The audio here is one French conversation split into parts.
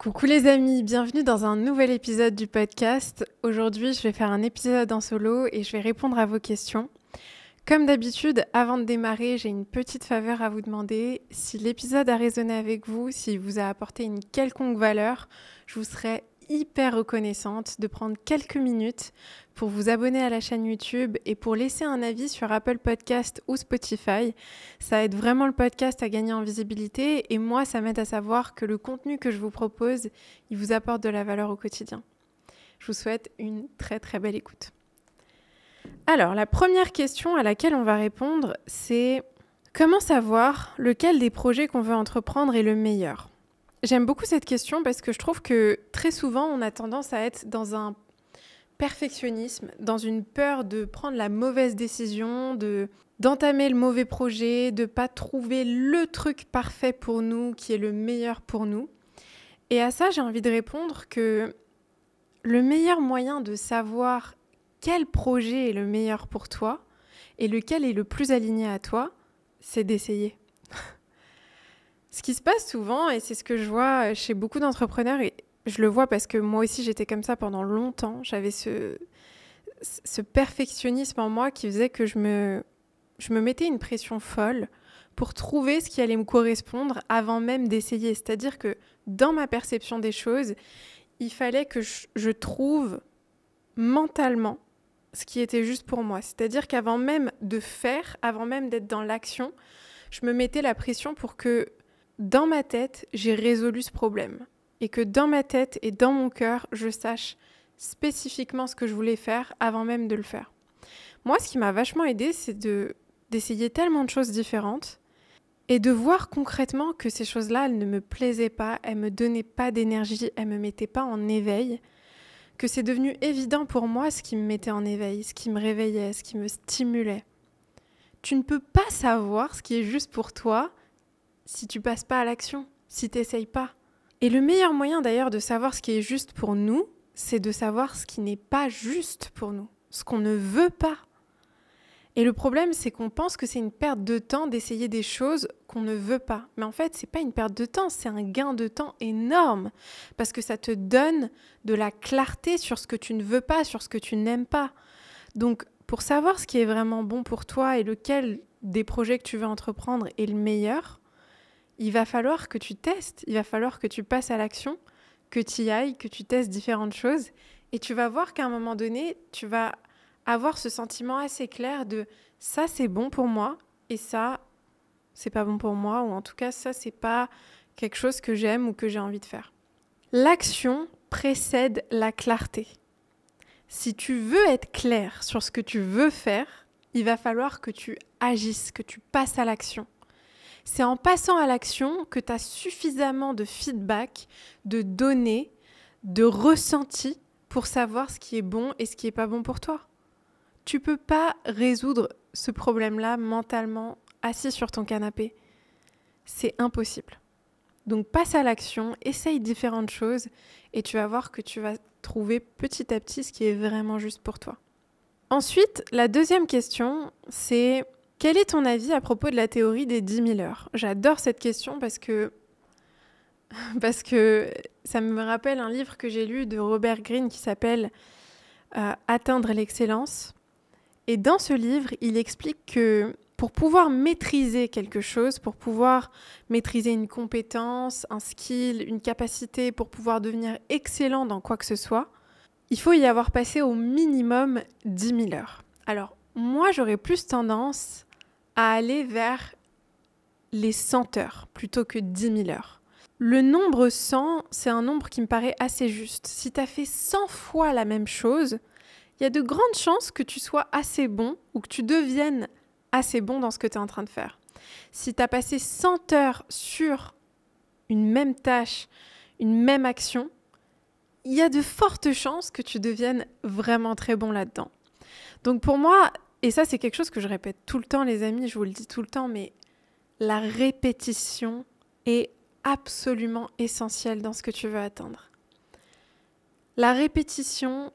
Coucou les amis, bienvenue dans un nouvel épisode du podcast. Aujourd'hui, je vais faire un épisode en solo et je vais répondre à vos questions. Comme d'habitude, avant de démarrer, j'ai une petite faveur à vous demander. Si l'épisode a résonné avec vous, s'il vous a apporté une quelconque valeur, je vous serais hyper reconnaissante de prendre quelques minutes pour vous abonner à la chaîne YouTube et pour laisser un avis sur Apple Podcast ou Spotify. Ça aide vraiment le podcast à gagner en visibilité et moi, ça m'aide à savoir que le contenu que je vous propose, il vous apporte de la valeur au quotidien. Je vous souhaite une très très belle écoute. Alors, la première question à laquelle on va répondre, c'est comment savoir lequel des projets qu'on veut entreprendre est le meilleur J'aime beaucoup cette question parce que je trouve que très souvent, on a tendance à être dans un perfectionnisme, dans une peur de prendre la mauvaise décision, de d'entamer le mauvais projet, de pas trouver le truc parfait pour nous qui est le meilleur pour nous. Et à ça, j'ai envie de répondre que le meilleur moyen de savoir quel projet est le meilleur pour toi et lequel est le plus aligné à toi, c'est d'essayer. Ce qui se passe souvent, et c'est ce que je vois euh, chez beaucoup d'entrepreneurs, et je le vois parce que moi aussi j'étais comme ça pendant longtemps, j'avais ce, ce perfectionnisme en moi qui faisait que je me, je me mettais une pression folle pour trouver ce qui allait me correspondre avant même d'essayer. C'est-à-dire que dans ma perception des choses, il fallait que je, je trouve mentalement ce qui était juste pour moi. C'est-à-dire qu'avant même de faire, avant même d'être dans l'action, je me mettais la pression pour que dans ma tête, j'ai résolu ce problème. Et que dans ma tête et dans mon cœur, je sache spécifiquement ce que je voulais faire avant même de le faire. Moi, ce qui m'a vachement aidé, c'est de d'essayer tellement de choses différentes et de voir concrètement que ces choses-là, elles ne me plaisaient pas, elles me donnaient pas d'énergie, elles me mettaient pas en éveil, que c'est devenu évident pour moi ce qui me mettait en éveil, ce qui me réveillait, ce qui me stimulait. Tu ne peux pas savoir ce qui est juste pour toi si tu passes pas à l'action, si tu n'essayes pas. Et le meilleur moyen d'ailleurs de savoir ce qui est juste pour nous, c'est de savoir ce qui n'est pas juste pour nous, ce qu'on ne veut pas. Et le problème, c'est qu'on pense que c'est une perte de temps d'essayer des choses qu'on ne veut pas. Mais en fait, ce n'est pas une perte de temps, c'est un gain de temps énorme parce que ça te donne de la clarté sur ce que tu ne veux pas, sur ce que tu n'aimes pas. Donc, pour savoir ce qui est vraiment bon pour toi et lequel des projets que tu veux entreprendre est le meilleur, il va falloir que tu testes, il va falloir que tu passes à l'action, que tu y ailles, que tu testes différentes choses. Et tu vas voir qu'à un moment donné, tu vas avoir ce sentiment assez clair de ça c'est bon pour moi et ça c'est pas bon pour moi ou en tout cas ça c'est pas quelque chose que j'aime ou que j'ai envie de faire. L'action précède la clarté. Si tu veux être clair sur ce que tu veux faire, il va falloir que tu agisses, que tu passes à l'action. C'est en passant à l'action que tu as suffisamment de feedback, de données, de ressentis pour savoir ce qui est bon et ce qui n'est pas bon pour toi. Tu peux pas résoudre ce problème-là mentalement assis sur ton canapé. C'est impossible. Donc passe à l'action, essaye différentes choses et tu vas voir que tu vas trouver petit à petit ce qui est vraiment juste pour toi. Ensuite, la deuxième question, c'est quel est ton avis à propos de la théorie des 10 000 heures J'adore cette question parce que, parce que ça me rappelle un livre que j'ai lu de Robert Greene qui s'appelle euh, Atteindre l'excellence. Et dans ce livre, il explique que pour pouvoir maîtriser quelque chose, pour pouvoir maîtriser une compétence, un skill, une capacité, pour pouvoir devenir excellent dans quoi que ce soit, il faut y avoir passé au minimum 10 000 heures. Alors, moi, j'aurais plus tendance à aller vers les 100 heures plutôt que 10 000 heures. Le nombre 100, c'est un nombre qui me paraît assez juste. Si tu as fait 100 fois la même chose, il y a de grandes chances que tu sois assez bon ou que tu deviennes assez bon dans ce que tu es en train de faire. Si tu as passé 100 heures sur une même tâche, une même action, il y a de fortes chances que tu deviennes vraiment très bon là-dedans. Donc pour moi, et ça, c'est quelque chose que je répète tout le temps, les amis, je vous le dis tout le temps, mais la répétition est absolument essentielle dans ce que tu veux atteindre. La répétition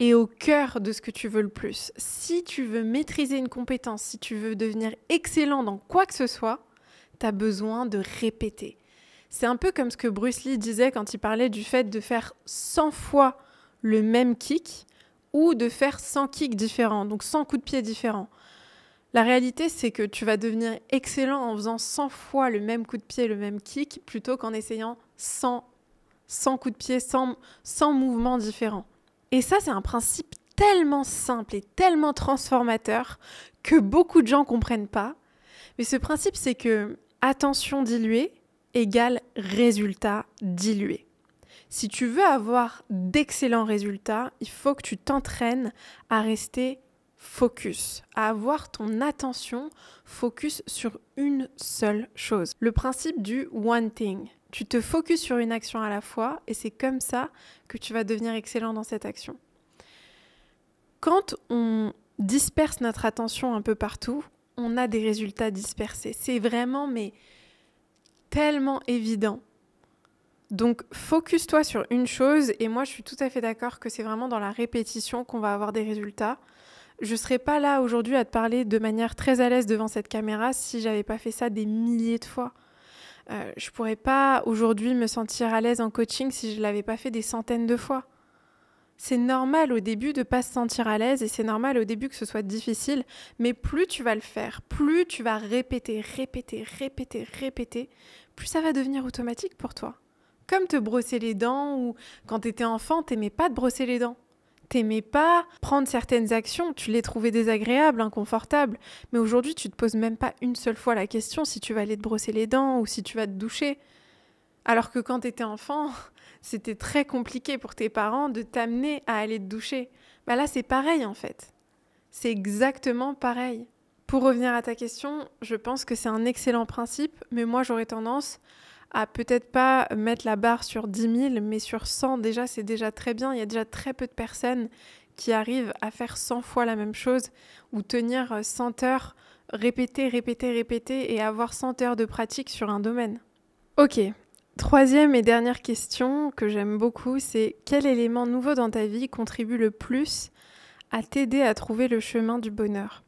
est au cœur de ce que tu veux le plus. Si tu veux maîtriser une compétence, si tu veux devenir excellent dans quoi que ce soit, tu as besoin de répéter. C'est un peu comme ce que Bruce Lee disait quand il parlait du fait de faire 100 fois le même kick ou de faire 100 kicks différents, donc 100 coups de pied différents. La réalité, c'est que tu vas devenir excellent en faisant 100 fois le même coup de pied, le même kick, plutôt qu'en essayant 100, 100 coups de pied, 100, 100 mouvements différents. Et ça, c'est un principe tellement simple et tellement transformateur que beaucoup de gens comprennent pas. Mais ce principe, c'est que attention diluée égale résultat dilué. Si tu veux avoir d'excellents résultats, il faut que tu t'entraînes à rester focus, à avoir ton attention focus sur une seule chose. Le principe du one thing. Tu te focuses sur une action à la fois et c'est comme ça que tu vas devenir excellent dans cette action. Quand on disperse notre attention un peu partout, on a des résultats dispersés. C'est vraiment mais tellement évident donc, focus-toi sur une chose. Et moi, je suis tout à fait d'accord que c'est vraiment dans la répétition qu'on va avoir des résultats. Je ne serais pas là aujourd'hui à te parler de manière très à l'aise devant cette caméra si j'avais pas fait ça des milliers de fois. Euh, je pourrais pas aujourd'hui me sentir à l'aise en coaching si je l'avais pas fait des centaines de fois. C'est normal au début de pas se sentir à l'aise et c'est normal au début que ce soit difficile, mais plus tu vas le faire, plus tu vas répéter, répéter, répéter, répéter, plus ça va devenir automatique pour toi. Comme te brosser les dents ou quand t'étais enfant, t'aimais pas te brosser les dents. T'aimais pas prendre certaines actions, tu les trouvais désagréables, inconfortables. Mais aujourd'hui, tu te poses même pas une seule fois la question si tu vas aller te brosser les dents ou si tu vas te doucher. Alors que quand t'étais enfant, c'était très compliqué pour tes parents de t'amener à aller te doucher. Bah là, c'est pareil en fait. C'est exactement pareil. Pour revenir à ta question, je pense que c'est un excellent principe, mais moi j'aurais tendance à peut-être pas mettre la barre sur 10 000, mais sur 100, déjà, c'est déjà très bien. Il y a déjà très peu de personnes qui arrivent à faire 100 fois la même chose ou tenir 100 euh, heures, répéter, répéter, répéter et avoir 100 heures de pratique sur un domaine. Ok, Troisième et dernière question que j'aime beaucoup, c'est quel élément nouveau dans ta vie contribue le plus à t'aider à trouver le chemin du bonheur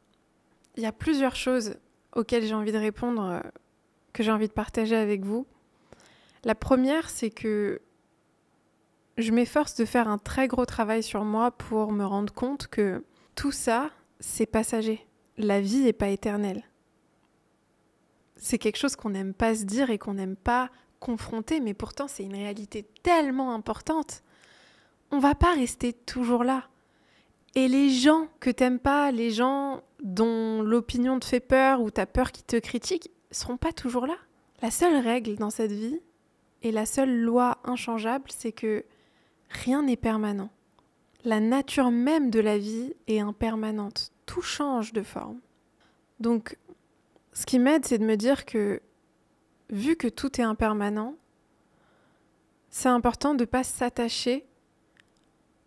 Il y a plusieurs choses auxquelles j'ai envie de répondre, euh, que j'ai envie de partager avec vous. La première, c'est que je m'efforce de faire un très gros travail sur moi pour me rendre compte que tout ça, c'est passager. La vie n'est pas éternelle. C'est quelque chose qu'on n'aime pas se dire et qu'on n'aime pas confronter, mais pourtant c'est une réalité tellement importante. On ne va pas rester toujours là. Et les gens que t'aimes pas, les gens dont l'opinion te fait peur ou t'as peur qu'ils te critiquent, seront pas toujours là. La seule règle dans cette vie, et la seule loi inchangeable, c'est que rien n'est permanent. La nature même de la vie est impermanente. Tout change de forme. Donc, ce qui m'aide, c'est de me dire que, vu que tout est impermanent, c'est important de ne pas s'attacher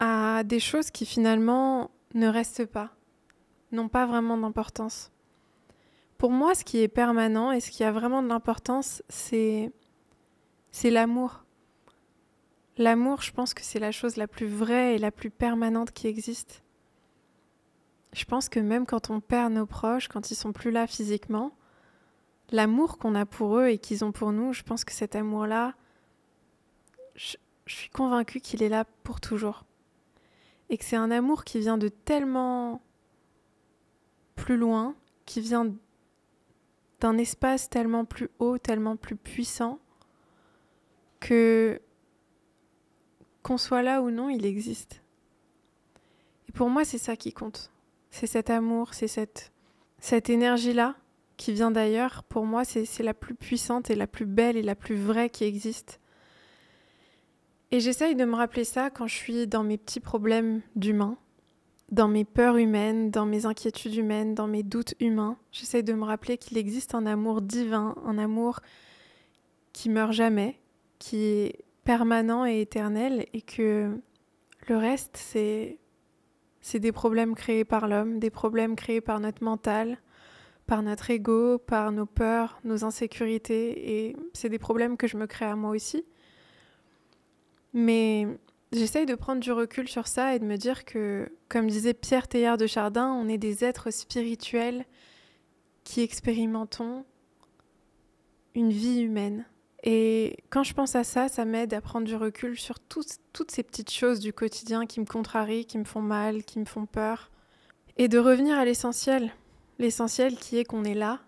à des choses qui finalement ne restent pas, n'ont pas vraiment d'importance. Pour moi, ce qui est permanent et ce qui a vraiment de l'importance, c'est c'est l'amour. L'amour, je pense que c'est la chose la plus vraie et la plus permanente qui existe. Je pense que même quand on perd nos proches, quand ils sont plus là physiquement, l'amour qu'on a pour eux et qu'ils ont pour nous, je pense que cet amour-là, je, je, suis convaincue qu'il est là pour toujours. Et que c'est un amour qui vient de tellement plus loin, qui vient d'un espace tellement plus haut, tellement plus puissant, que qu'on soit là ou non, il existe. Et pour moi, c'est ça qui compte. C'est cet amour, c'est cette, cette énergie-là qui vient d'ailleurs. Pour moi, c'est la plus puissante et la plus belle et la plus vraie qui existe. Et j'essaye de me rappeler ça quand je suis dans mes petits problèmes d'humains, dans mes peurs humaines, dans mes inquiétudes humaines, dans mes doutes humains. J'essaye de me rappeler qu'il existe un amour divin, un amour qui meurt jamais, qui est permanent et éternel et que le reste, c'est c'est des problèmes créés par l'homme, des problèmes créés par notre mental, par notre ego, par nos peurs, nos insécurités, et c'est des problèmes que je me crée à moi aussi. Mais j'essaye de prendre du recul sur ça et de me dire que, comme disait Pierre Teilhard de Chardin, on est des êtres spirituels qui expérimentons une vie humaine. Et quand je pense à ça, ça m'aide à prendre du recul sur toutes ces petites choses du quotidien qui me contrarient, qui me font mal, qui me font peur. Et de revenir à l'essentiel. L'essentiel qui est qu'on est là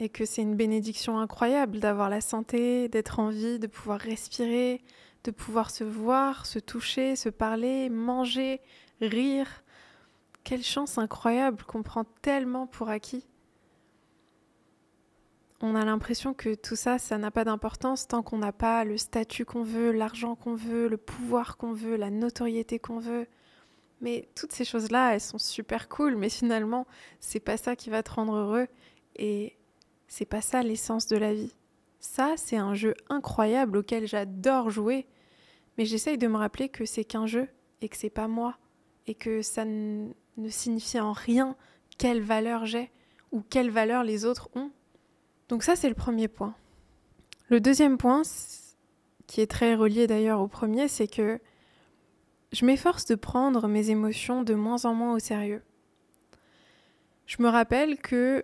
et que c'est une bénédiction incroyable d'avoir la santé, d'être en vie, de pouvoir respirer, de pouvoir se voir, se toucher, se parler, manger, rire. Quelle chance incroyable qu'on prend tellement pour acquis on a l'impression que tout ça, ça n'a pas d'importance tant qu'on n'a pas le statut qu'on veut, l'argent qu'on veut, le pouvoir qu'on veut, la notoriété qu'on veut. Mais toutes ces choses-là, elles sont super cool, mais finalement, c'est pas ça qui va te rendre heureux et c'est pas ça l'essence de la vie. Ça, c'est un jeu incroyable auquel j'adore jouer, mais j'essaye de me rappeler que c'est qu'un jeu et que c'est pas moi et que ça ne signifie en rien quelle valeur j'ai ou quelle valeur les autres ont donc ça, c'est le premier point. Le deuxième point, qui est très relié d'ailleurs au premier, c'est que je m'efforce de prendre mes émotions de moins en moins au sérieux. Je me rappelle que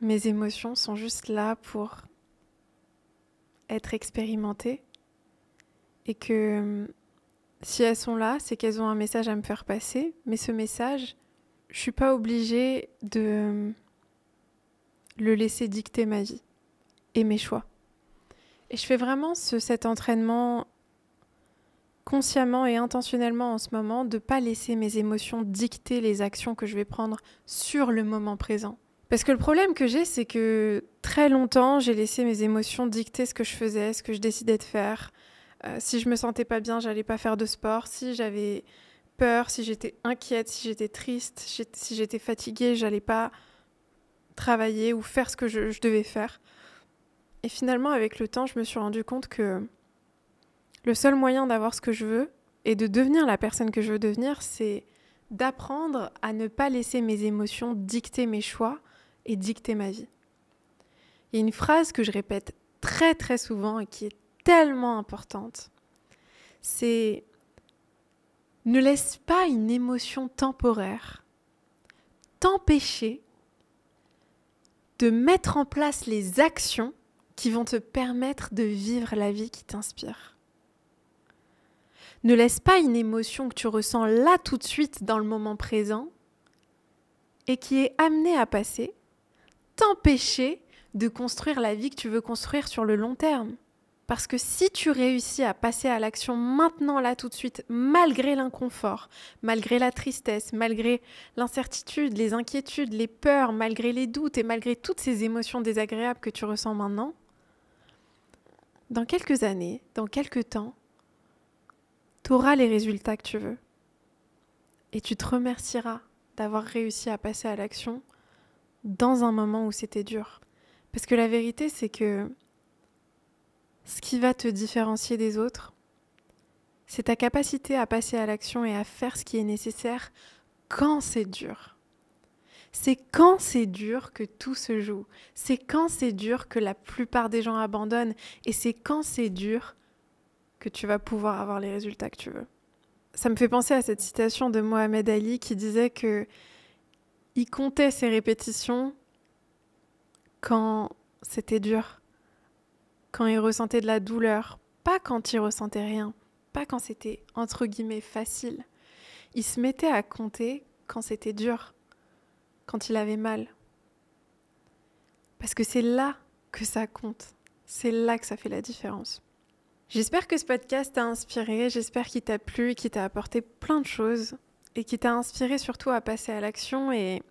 mes émotions sont juste là pour être expérimentées et que hum, si elles sont là, c'est qu'elles ont un message à me faire passer, mais ce message, je suis pas obligée de hum, le laisser dicter ma vie et mes choix. Et je fais vraiment ce, cet entraînement consciemment et intentionnellement en ce moment de pas laisser mes émotions dicter les actions que je vais prendre sur le moment présent. Parce que le problème que j'ai, c'est que très longtemps, j'ai laissé mes émotions dicter ce que je faisais, ce que je décidais de faire. Euh, si je me sentais pas bien, j'allais pas faire de sport. Si j'avais peur, si j'étais inquiète, si j'étais triste, si j'étais fatiguée, j'allais pas travailler ou faire ce que je, devais faire. Et finalement, avec le temps, je me suis rendu compte que le seul moyen d'avoir ce que je veux et de devenir la personne que je veux devenir, c'est d'apprendre à ne pas laisser mes émotions dicter mes choix et dicter ma vie. Il y a une phrase que je répète très très souvent et qui est tellement importante. C'est ne laisse pas une émotion temporaire t'empêcher de mettre en place les actions qui vont te permettre de vivre la vie qui t'inspire. Ne laisse pas une émotion que tu ressens là tout de suite dans le moment présent et qui est amenée à passer t'empêcher de construire la vie que tu veux construire sur le long terme. Parce que si tu réussis à passer à l'action maintenant, là, tout de suite, malgré l'inconfort, malgré la tristesse, malgré l'incertitude, les inquiétudes, les peurs, malgré les doutes et malgré toutes ces émotions désagréables que tu ressens maintenant, dans quelques années, dans quelques temps, tu auras les résultats que tu veux. Et tu te remercieras d'avoir réussi à passer à l'action dans un moment où c'était dur. Parce que la vérité, c'est que ce qui va te différencier des autres, c'est ta capacité à passer à l'action et à faire ce qui est nécessaire quand c'est dur. C'est quand c'est dur que tout se joue. C'est quand c'est dur que la plupart des gens abandonnent. Et c'est quand c'est dur que tu vas pouvoir avoir les résultats que tu veux. Ça me fait penser à cette citation de Mohamed Ali qui disait que il comptait ses répétitions quand c'était dur quand il ressentait de la douleur, pas quand il ressentait rien, pas quand c'était entre guillemets facile. Il se mettait à compter quand c'était dur, quand il avait mal. Parce que c'est là que ça compte, c'est là que ça fait la différence. J'espère que ce podcast t'a inspiré, j'espère qu'il t'a plu, qu'il t'a apporté plein de choses et qu'il t'a inspiré surtout à passer à l'action et,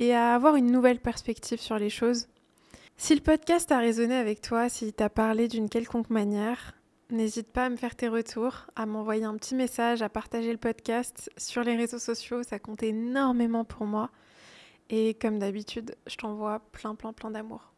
et à avoir une nouvelle perspective sur les choses si le podcast a résonné avec toi, s'il t'a parlé d'une quelconque manière, n'hésite pas à me faire tes retours, à m'envoyer un petit message, à partager le podcast sur les réseaux sociaux, ça compte énormément pour moi. Et comme d'habitude, je t'envoie plein plein plein d'amour.